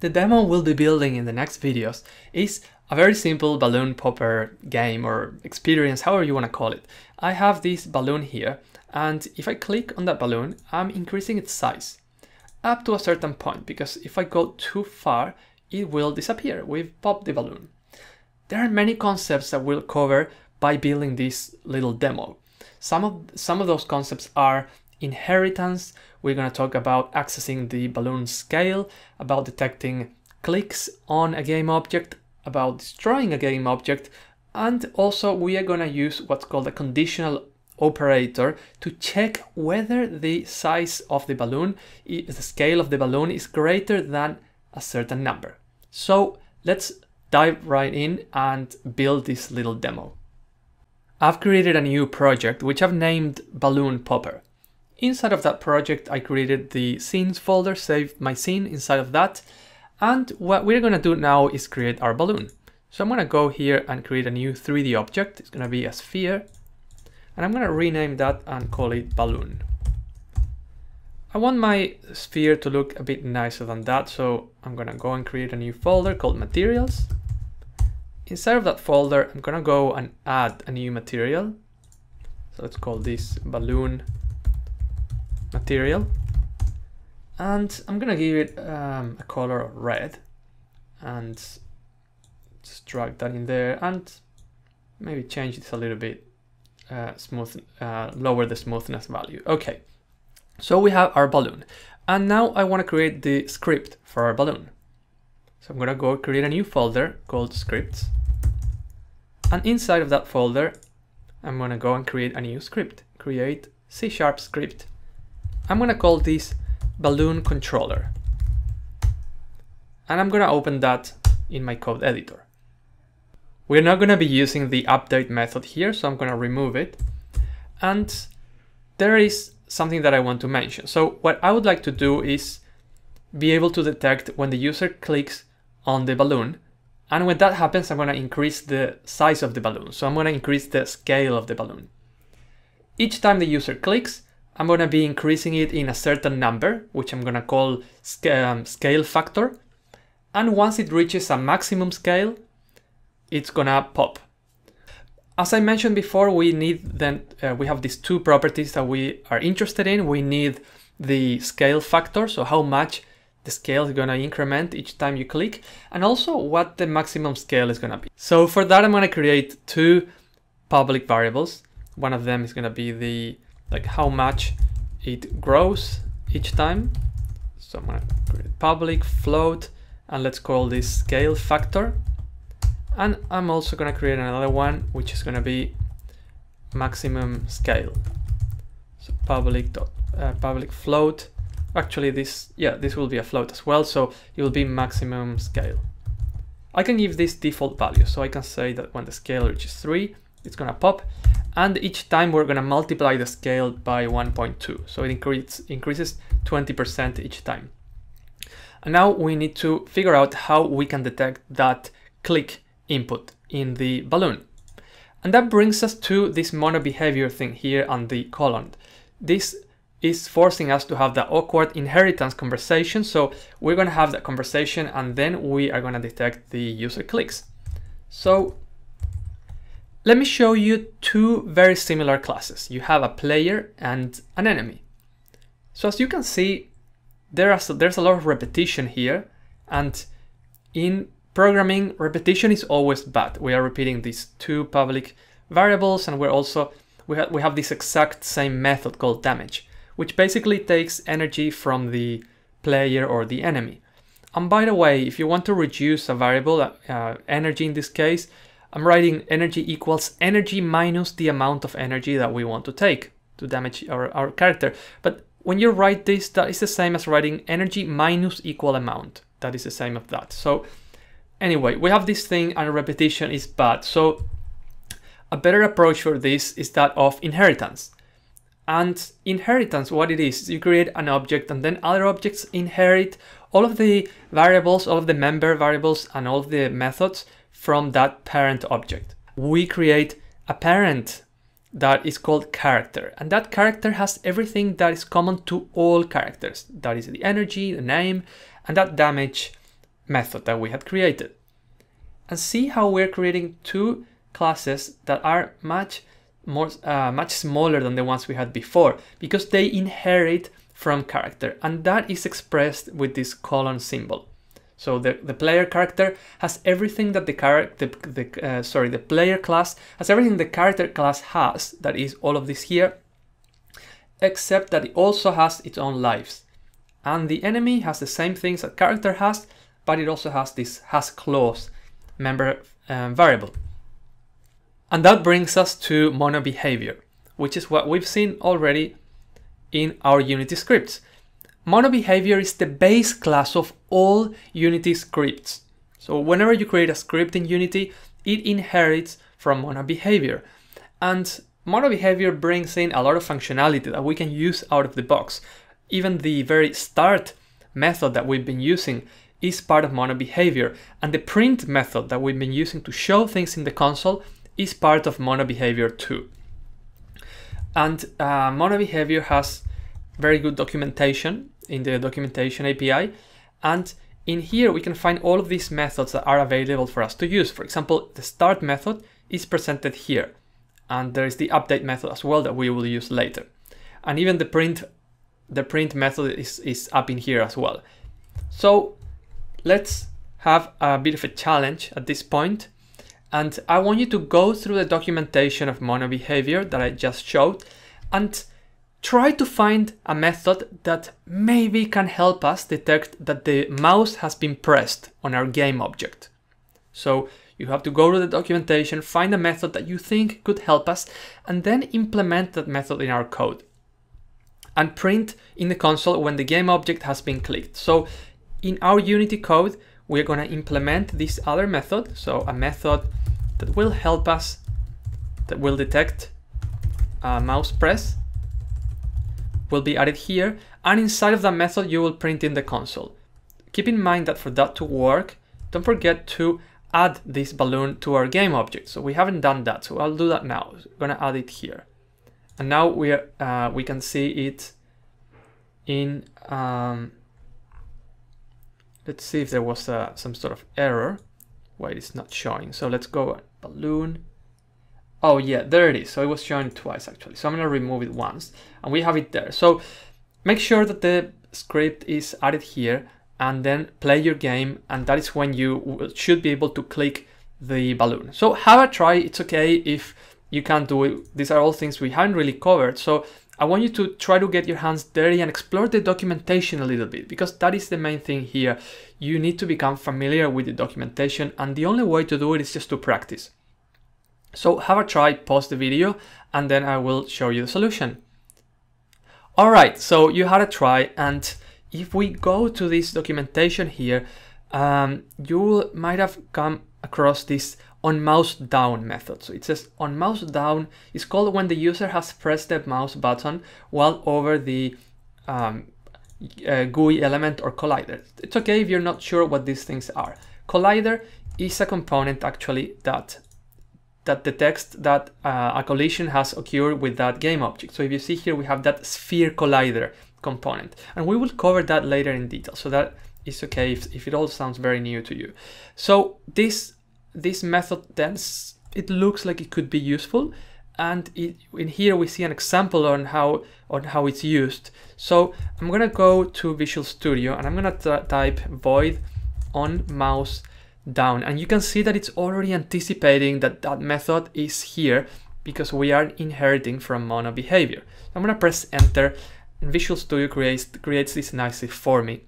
The demo we'll be building in the next videos is a very simple balloon popper game or experience, however you want to call it. I have this balloon here, and if I click on that balloon, I'm increasing its size up to a certain point, because if I go too far, it will disappear. We've popped the balloon. There are many concepts that we'll cover by building this little demo. Some of, some of those concepts are inheritance. We're going to talk about accessing the balloon scale, about detecting clicks on a game object, about destroying a game object, and also we are going to use what's called a conditional operator to check whether the size of the balloon, the scale of the balloon is greater than a certain number. So let's dive right in and build this little demo. I've created a new project which I've named Balloon Popper. Inside of that project, I created the scenes folder, saved my scene inside of that. And what we're gonna do now is create our balloon. So I'm gonna go here and create a new 3D object. It's gonna be a sphere. And I'm gonna rename that and call it balloon. I want my sphere to look a bit nicer than that. So I'm gonna go and create a new folder called materials. Inside of that folder, I'm gonna go and add a new material. So let's call this balloon material and I'm gonna give it um, a color red and just drag that in there and maybe change this a little bit uh, smooth uh, lower the smoothness value okay so we have our balloon and now I want to create the script for our balloon so I'm gonna go create a new folder called scripts and inside of that folder I'm gonna go and create a new script create C sharp script I'm gonna call this balloon controller. And I'm gonna open that in my code editor. We're not gonna be using the update method here, so I'm gonna remove it. And there is something that I want to mention. So what I would like to do is be able to detect when the user clicks on the balloon. And when that happens, I'm going to increase the size of the balloon. So I'm going to increase the scale of the balloon. Each time the user clicks, I'm going to be increasing it in a certain number, which I'm going to call um, scale factor. And once it reaches a maximum scale, it's going to pop. As I mentioned before, we need then uh, we have these two properties that we are interested in. We need the scale factor, so how much the scale is going to increment each time you click, and also what the maximum scale is going to be. So for that, I'm going to create two public variables. One of them is going to be the like how much it grows each time. So I'm gonna create public float and let's call this scale factor. And I'm also gonna create another one, which is gonna be maximum scale. So public dot uh, public float. Actually, this yeah this will be a float as well, so it will be maximum scale. I can give this default value, so I can say that when the scale reaches three, it's gonna pop and each time we're gonna multiply the scale by 1.2. So it increases 20% each time. And now we need to figure out how we can detect that click input in the balloon. And that brings us to this mono behavior thing here on the column. This is forcing us to have the awkward inheritance conversation. So we're gonna have that conversation and then we are gonna detect the user clicks. So let me show you two very similar classes. You have a player and an enemy. So as you can see, there is, there's a lot of repetition here, and in programming, repetition is always bad. We are repeating these two public variables, and we're also, we, ha we have this exact same method called damage, which basically takes energy from the player or the enemy. And by the way, if you want to reduce a variable, uh, uh energy in this case, I'm writing energy equals energy minus the amount of energy that we want to take to damage our, our character. But when you write this, that is the same as writing energy minus equal amount. That is the same as that. So anyway, we have this thing and repetition is bad. So a better approach for this is that of inheritance. And inheritance, what it is, you create an object and then other objects inherit all of the variables, all of the member variables and all of the methods from that parent object. We create a parent that is called character. And that character has everything that is common to all characters. That is the energy, the name, and that damage method that we had created. And see how we're creating two classes that are much more, uh, much smaller than the ones we had before because they inherit from character and that is expressed with this colon symbol. So the, the player character has everything that the character, the, the uh, sorry, the player class has everything the character class has, that is all of this here, except that it also has its own lives. And the enemy has the same things that character has, but it also has this has clause member um, variable. And that brings us to mono behavior, which is what we've seen already in our Unity scripts. MonoBehavior is the base class of all Unity scripts. So whenever you create a script in Unity, it inherits from MonoBehavior. And MonoBehavior brings in a lot of functionality that we can use out of the box. Even the very start method that we've been using is part of MonoBehavior, and the print method that we've been using to show things in the console is part of MonoBehavior too. And uh, MonoBehavior has very good documentation in the documentation API. And in here, we can find all of these methods that are available for us to use. For example, the start method is presented here. And there is the update method as well that we will use later. And even the print, the print method is, is up in here as well. So let's have a bit of a challenge at this point, And I want you to go through the documentation of mono behavior that I just showed and try to find a method that maybe can help us detect that the mouse has been pressed on our game object. So you have to go to the documentation, find a method that you think could help us, and then implement that method in our code. And print in the console when the game object has been clicked. So in our Unity code, we're gonna implement this other method. So a method that will help us, that will detect a mouse press will be added here, and inside of that method, you will print in the console. Keep in mind that for that to work, don't forget to add this balloon to our game object. So we haven't done that, so I'll do that now. I'm gonna add it here. And now we, are, uh, we can see it in, um, let's see if there was uh, some sort of error. Why it's not showing. So let's go balloon Oh yeah, there it is. So it was joined twice actually. So I'm gonna remove it once and we have it there. So make sure that the script is added here and then play your game. And that is when you should be able to click the balloon. So have a try. It's okay if you can't do it. These are all things we haven't really covered. So I want you to try to get your hands dirty and explore the documentation a little bit because that is the main thing here. You need to become familiar with the documentation and the only way to do it is just to practice. So have a try, pause the video, and then I will show you the solution. All right, so you had a try, and if we go to this documentation here, um, you might have come across this on mouse down method. So it says on mouse down is called when the user has pressed the mouse button while over the um, uh, GUI element or collider. It's okay if you're not sure what these things are. Collider is a component actually that that detects that uh, a collision has occurred with that game object. So if you see here, we have that sphere collider component, and we will cover that later in detail. So that is okay if, if it all sounds very new to you. So this this method then, it looks like it could be useful. And it, in here we see an example on how on how it's used. So I'm gonna go to Visual Studio and I'm gonna type void on mouse down. And you can see that it's already anticipating that that method is here because we are inheriting from mono behavior. I'm gonna press enter and Visual Studio creates, creates this nicely for me.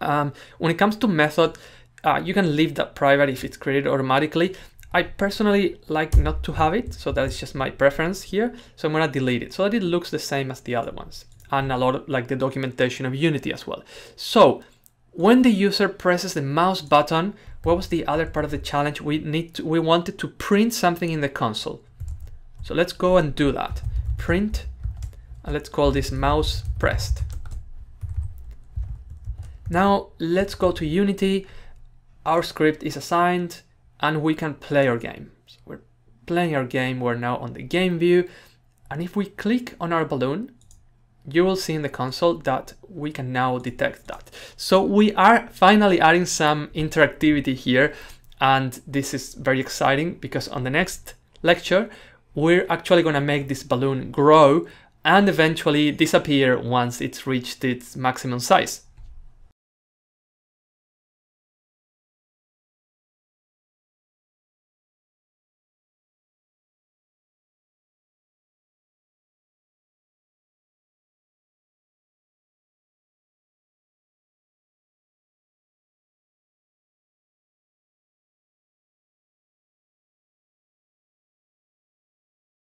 Um, when it comes to method, uh, you can leave that private if it's created automatically. I personally like not to have it, so that is just my preference here. So I'm gonna delete it so that it looks the same as the other ones and a lot of, like the documentation of Unity as well. So when the user presses the mouse button, what was the other part of the challenge? We need to, we wanted to print something in the console. So let's go and do that. Print, and let's call this mouse pressed. Now let's go to Unity. Our script is assigned and we can play our game. So we're playing our game, we're now on the game view. And if we click on our balloon, you will see in the console that we can now detect that. So we are finally adding some interactivity here and this is very exciting because on the next lecture we're actually going to make this balloon grow and eventually disappear once it's reached its maximum size.